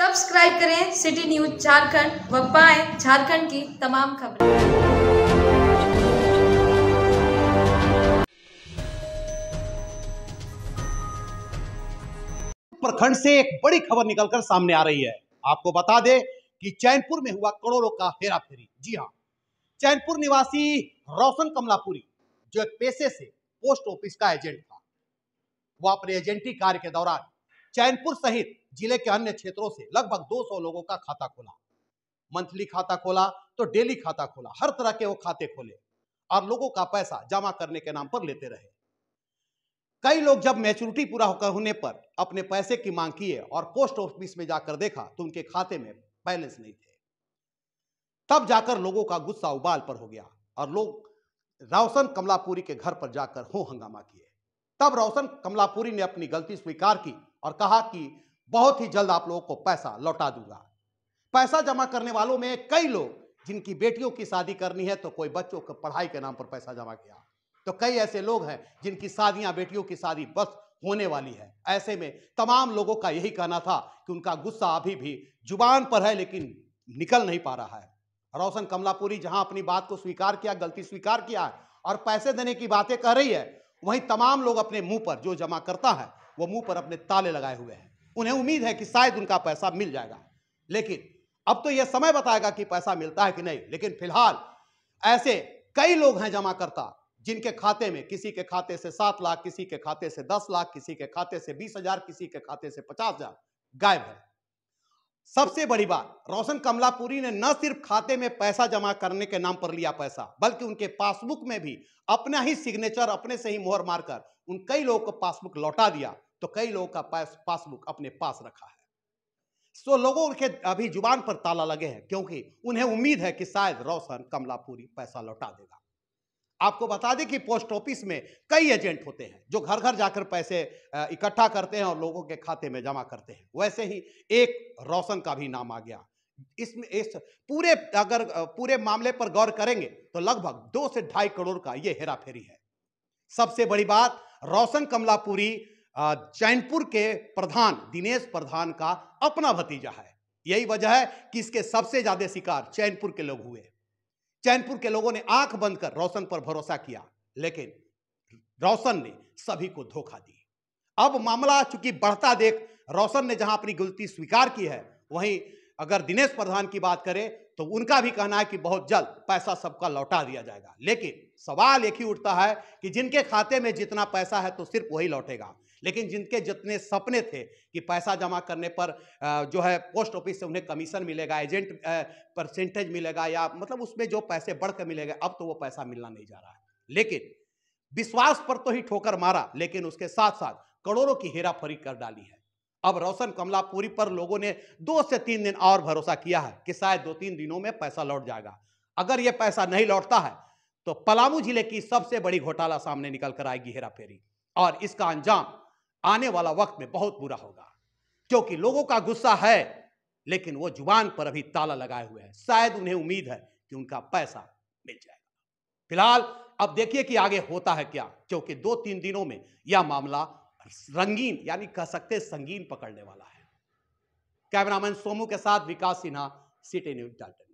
subscribe करें city news Jharkhand व पाएं झारखंड की तमाम खबरें प्रखंड से एक बड़ी खबर निकलकर सामने आ रही है आपको बता दे कि चैनपुर में हुआ करोड़ों का हेरा फेरी जी हाँ चैनपुर निवासी रोशन कमलापुरी जो एक पेशे से पोस्ट ऑफिस का एजेंट था वो अपने एजेंटी कार्य के दौरान चैनपुर सहित जिले के अन्य क्षेत्रों से लगभग 200 लोगों का खाता खोला मंथली खाता खोला तो डेली खाता खोला हर तरह के वो खाते खोले और लोगों का पैसा जमा करने के नाम पर लेते रहे कई लोग जब मैच्योरिटी पूरा होकर होने पर अपने पैसे की मांग किए और पोस्ट ऑफिस में जाकर देखा तो उनके खाते में बैलेंस नहीं थे तब जाकर लोगों का गुस्सा उबाल पर हो गया और लोग रावसन कमलापुरी के घर पर जाकर हो हंगामा किए तब रोशन कमलापुरी ने अपनी गलती स्वीकार की और कहा कि बहुत ही जल्द आप लोगों को पैसा लौटा दूंगा पैसा जमा करने वालों में कई लोग जिनकी बेटियों की शादी करनी है तो कोई बच्चों को पढ़ाई के नाम पर पैसा जमा किया तो कई ऐसे लोग हैं जिनकी शादियां बेटियों की शादी बस होने वाली है ऐसे में तमाम लोगों का यही कहना था कि उनका गुस्सा अभी भी जुबान पर है लेकिन निकल नहीं पा रहा है रोशन कमलापुरी जहां अपनी बात को स्वीकार किया गलती स्वीकार किया और पैसे देने की बातें कह रही है वहीं तमाम लोग अपने मुंह पर जो जमा करता है वो मुंह पर अपने ताले लगाए हुए हैं उन्हें उम्मीद है कि शायद उनका पैसा मिल जाएगा लेकिन अब तो यह समय बताएगा कि पैसा मिलता है कि नहीं लेकिन फिलहाल ऐसे कई लोग हैं जमा करता जिनके खाते में किसी के खाते से सात लाख किसी के खाते से दस लाख किसी के खाते से बीस हजार किसी के खाते से पचास हजार गायब है सबसे बड़ी बात रोशन कमलापुरी ने न सिर्फ खाते में पैसा जमा करने के नाम पर लिया पैसा बल्कि उनके पासबुक में भी अपना ही सिग्नेचर अपने से ही मोहर मारकर उन कई लोगों को पासबुक लौटा दिया तो कई लोगों का पासबुक अपने पास रखा है सो लोगों के अभी जुबान पर ताला लगे हैं क्योंकि उन्हें उम्मीद है कि शायद रोशन कमलापुरी पैसा लौटा देगा आपको बता दें कि पोस्ट ऑफिस में कई एजेंट होते हैं जो घर घर जाकर पैसे इकट्ठा करते हैं और लोगों के खाते में जमा करते हैं वैसे ही एक रोशन का भी नाम आ गया इसमें इस पूरे अगर पूरे मामले पर गौर करेंगे तो लगभग दो से ढाई करोड़ का यह फेरी है सबसे बड़ी बात रोशन कमलापुरी चैनपुर के प्रधान दिनेश प्रधान का अपना भतीजा है यही वजह है कि इसके सबसे ज्यादा शिकार चैनपुर के लोग हुए चैनपुर के लोगों ने आंख बंद कर रोशन पर भरोसा किया लेकिन रोशन ने सभी को धोखा दी अब मामला चूंकि बढ़ता देख रोशन ने जहां अपनी गलती स्वीकार की है वहीं अगर दिनेश प्रधान की बात करें तो उनका भी कहना है कि बहुत जल्द पैसा सबका लौटा दिया जाएगा लेकिन सवाल एक ही उठता है कि जिनके खाते में जितना पैसा है तो सिर्फ वही लौटेगा लेकिन जिनके जितने सपने थे कि पैसा जमा करने पर जो है पोस्ट ऑफिस से उन्हें कमीशन मिलेगा एजेंट परसेंटेज मिलेगा या मतलब उसमें जो पैसे बढ़कर मिलेगा अब तो वो पैसा मिलना नहीं जा रहा है लेकिन विश्वास पर तो ही ठोकर मारा लेकिन उसके साथ साथ करोड़ों की हेराफेरी कर डाली है अब रोशन कमलापुरी पर लोगों ने दो से तीन दिन और भरोसा किया है कि शायद दो तीन दिनों में पैसा लौट जाएगा अगर यह पैसा नहीं लौटता है तो पलामू जिले की सबसे बड़ी घोटाला सामने निकल कर आएगी हेराफेरी और इसका अंजाम आने वाला वक्त में बहुत बुरा होगा क्योंकि लोगों का गुस्सा है लेकिन वो जुबान पर अभी ताला लगाए हुए हैं शायद उन्हें उम्मीद है कि उनका पैसा मिल जाएगा फिलहाल अब देखिए कि आगे होता है क्या क्योंकि दो तीन दिनों में यह मामला रंगीन यानी कह सकते संगीन पकड़ने वाला है कैमरामैन सोमू के साथ Vikas Sinha city news Dalton